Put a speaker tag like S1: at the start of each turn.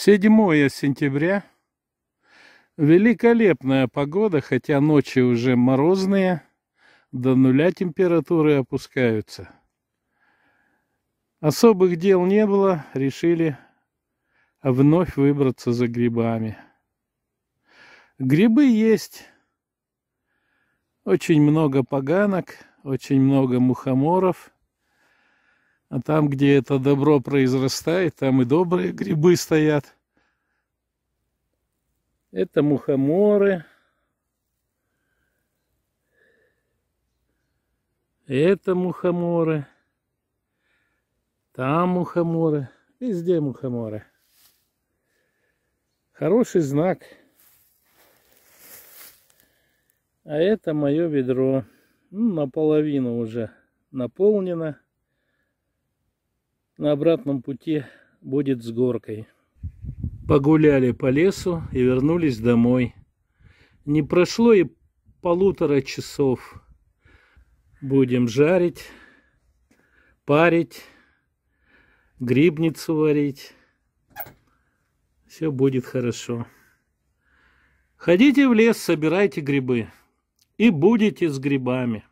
S1: 7 сентября. Великолепная погода, хотя ночи уже морозные, до нуля температуры опускаются. Особых дел не было, решили вновь выбраться за грибами. Грибы есть. Очень много поганок, очень много мухоморов – а там, где это добро произрастает, там и добрые грибы стоят. Это мухоморы. Это мухоморы. Там мухоморы. Везде мухоморы. Хороший знак. А это мое ведро. Ну, наполовину уже наполнено на обратном пути будет с горкой. Погуляли по лесу и вернулись домой. Не прошло и полутора часов. Будем жарить, парить, грибницу варить. Все будет хорошо. Ходите в лес, собирайте грибы и будете с грибами.